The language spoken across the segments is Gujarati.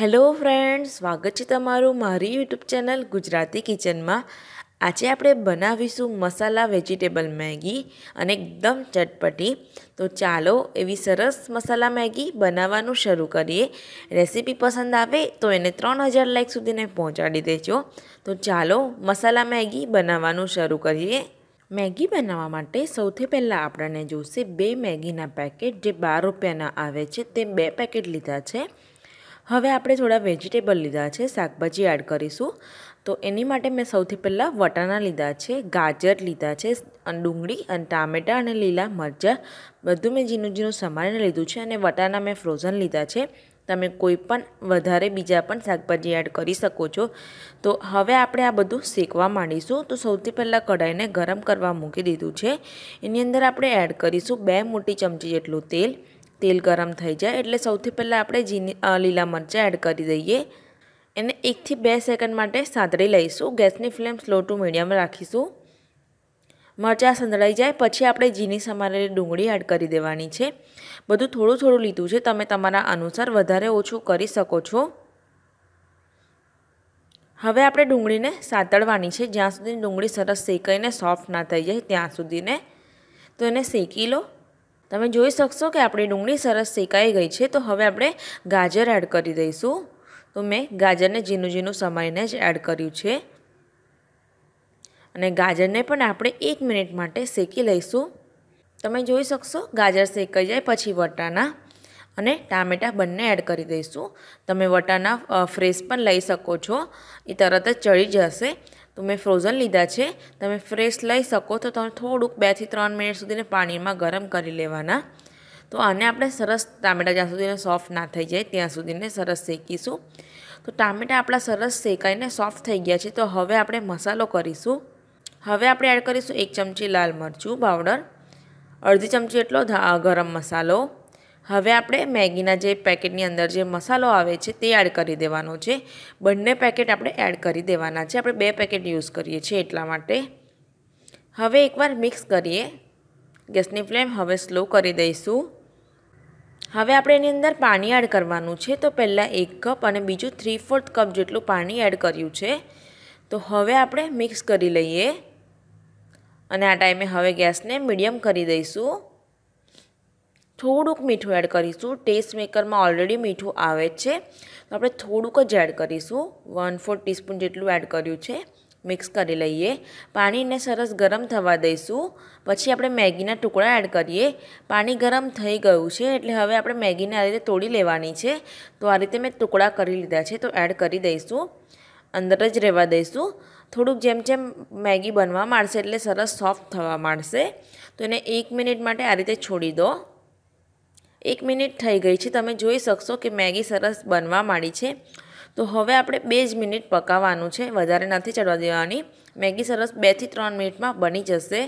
હેલો ફ્રેન્ડ સ્વાગત છે તમારું મારી યુટ્યુબ ચેનલ ગુજરાતી કિચનમાં આજે આપણે બનાવીશું મસાલા વેજીટેબલ મેગી અને એકદમ ચટપટી તો ચાલો એવી સરસ મસાલા મેગી બનાવવાનું શરૂ કરીએ રેસીપી પસંદ આવે તો એને ત્રણ હજાર લાઇક સુધીને પહોંચાડી દેજો તો ચાલો મસાલા મેગી બનાવવાનું શરૂ કરીએ મેગી બનાવવા માટે સૌથી પહેલાં આપણને જોઈશે બે મેગીના પેકેટ જે બાર રૂપિયાના આવે છે તે બે પેકેટ લીધા છે હવે આપણે થોડા વેજીટેબલ લીધા છે શાકભાજી એડ કરીશું તો એની માટે મેં સૌથી પહેલાં વટાણા લીધા છે ગાજર લીધા છે ડુંગળી અને ટામેટાં અને લીલા મરચાં બધું મેં ઝીણું ઝીણું સમારીને લીધું છે અને વટાણા મેં ફ્રોઝન લીધા છે તમે કોઈ પણ વધારે બીજા પણ શાકભાજી એડ કરી શકો છો તો હવે આપણે આ બધું શેકવા માંડીશું તો સૌથી પહેલાં કઢાઈને ગરમ કરવા મૂકી દીધું છે એની અંદર આપણે એડ કરીશું બે મોટી ચમચી જેટલું તેલ તેલ ગરમ થઈ જાય એટલે સૌથી પહેલાં આપણે જીની લીલા મરચાં એડ કરી દઈએ એને એકથી બે સેકન્ડ માટે સાંતળી લઈશું ગેસની ફ્લેમ સ્લો ટુ મીડિયમ રાખીશું મરચાં સંતળાઈ જાય પછી આપણે ઝીણી સમારેલી ડુંગળી એડ કરી દેવાની છે બધું થોડું થોડું લીધું છે તમે તમારા અનુસાર વધારે ઓછું કરી શકો છો હવે આપણે ડુંગળીને સાતળવાની છે જ્યાં સુધી ડુંગળી સરસ શેકાઈને સોફ્ટ ના થઈ જાય ત્યાં સુધીને તો એને શેકી લો તમે જોઈ શકશો કે આપણી ડુંગળી સરસ શેકાઈ ગઈ છે તો હવે આપણે ગાજર એડ કરી દઈશું તો મેં ગાજરને ઝીણું ઝીણું સમાઈને જ એડ કર્યું છે અને ગાજરને પણ આપણે એક મિનિટ માટે શેકી લઈશું તમે જોઈ શકશો ગાજર શેકાઈ જાય પછી વટાણા અને ટામેટાં બંને એડ કરી દઈશું તમે વટાણા ફ્રેશ પણ લઈ શકો છો એ તરત જ ચડી જશે તો મેં ફ્રોઝન લીધા છે તમે ફ્રેશ લઈ શકો તો તમે થોડુંક બેથી ત્રણ મિનિટ સુધીને પાણીમાં ગરમ કરી લેવાના તો આને આપણે સરસ ટામેટાં જ્યાં સુધીને સોફ્ટ ના થઈ જાય ત્યાં સુધીને સરસ શેકીશું તો ટામેટા આપણા સરસ શેકાઈને સોફ્ટ થઈ ગયા છે તો હવે આપણે મસાલો કરીશું હવે આપણે એડ કરીશું એક ચમચી લાલ મરચું પાવડર અડધી ચમચી એટલો ગરમ મસાલો હવે આપણે મેગીના જે પેકેટની અંદર જે મસાલો આવે છે તે એડ કરી દેવાનો છે બંને પેકેટ આપણે એડ કરી દેવાના છે આપણે બે પેકેટ યુઝ કરીએ છીએ એટલા માટે હવે એકવાર મિક્સ કરીએ ગેસની ફ્લેમ હવે સ્લો કરી દઈશું હવે આપણે એની અંદર પાણી એડ કરવાનું છે તો પહેલાં એક કપ અને બીજું થ્રી ફોર્થ કપ જેટલું પાણી એડ કર્યું છે તો હવે આપણે મિક્સ કરી લઈએ અને આ ટાઈમે હવે ગેસને મીડિયમ કરી દઈશું થોડુંક મીઠું એડ કરીશું ટેસ્ટ મેકરમાં ઓલરેડી મીઠું આવે જ છે તો આપણે થોડુંક જ એડ કરીશું વન ફોર ટીસ્પૂન જેટલું એડ કર્યું છે મિક્સ કરી લઈએ પાણીને સરસ ગરમ થવા દઈશું પછી આપણે મેગીના ટુકડા એડ કરીએ પાણી ગરમ થઈ ગયું છે એટલે હવે આપણે મેગીને આ રીતે તોડી લેવાની છે તો આ રીતે મેં ટુકડા કરી લીધા છે તો એડ કરી દઈશું અંદર જ રહેવા દઈશું થોડુંક જેમ જેમ મેગી બનવા માંડશે એટલે સરસ સોફ્ટ થવા માંડશે તો એને એક મિનિટ માટે આ રીતે છોડી દો એક મિનિટ થઈ ગઈ છે તમે જોઈ શકશો કે મેગી સરસ બનવા માંડી છે તો હવે આપણે બે જ મિનિટ પકાવવાનું છે વધારે નથી ચડવા દેવાની મેગી સરસ બેથી ત્રણ મિનિટમાં બની જશે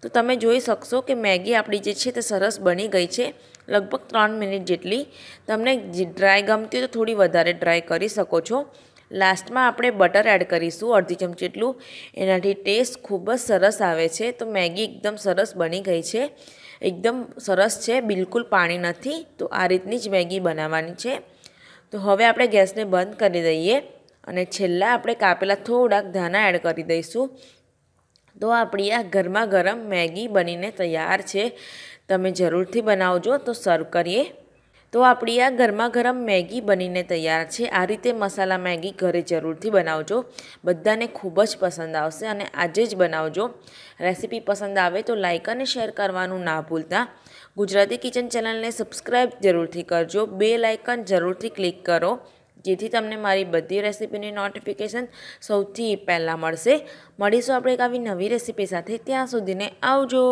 તો તમે જોઈ શકશો કે મેગી આપણી જે છે તે સરસ બની ગઈ છે લગભગ ત્રણ મિનિટ જેટલી તમને ડ્રાય ગમતી હોય તો થોડી વધારે ડ્રાય કરી શકો છો લાસ્ટમાં આપણે બટર એડ કરીશું અડધી ચમચી એટલું એનાથી ટેસ્ટ ખૂબ જ સરસ આવે છે તો મેગી એકદમ સરસ બની ગઈ છે એકદમ સરસ છે બિલકુલ પાણી નથી તો આ રીતની જ મેગી બનાવવાની છે તો હવે આપણે ગેસને બંધ કરી દઈએ અને છેલ્લા આપણે કાપેલા થોડાક ધાના એડ કરી દઈશું તો આપણી આ ગરમા ગરમ મેગી બનીને તૈયાર છે તમે જરૂરથી બનાવજો તો સર્વ કરીએ તો આપણી આ ગરમા ગરમ મેગી બનીને તૈયાર છે આ રીતે મસાલા મેગી ઘરે જરૂરથી બનાવજો બધાને ખૂબ જ પસંદ આવશે અને આજે જ બનાવજો રેસીપી પસંદ આવે તો લાઇક અને શેર કરવાનું ના ભૂલતા ગુજરાતી કિચન ચેનલને સબસ્ક્રાઈબ જરૂરથી કરજો બે લાઇકન જરૂરથી ક્લિક કરો જેથી તમને મારી બધી રેસીપીની નોટિફિકેશન સૌથી પહેલાં મળશે મળીશું આપણે એક આવી નવી રેસીપી સાથે ત્યાં સુધીને આવજો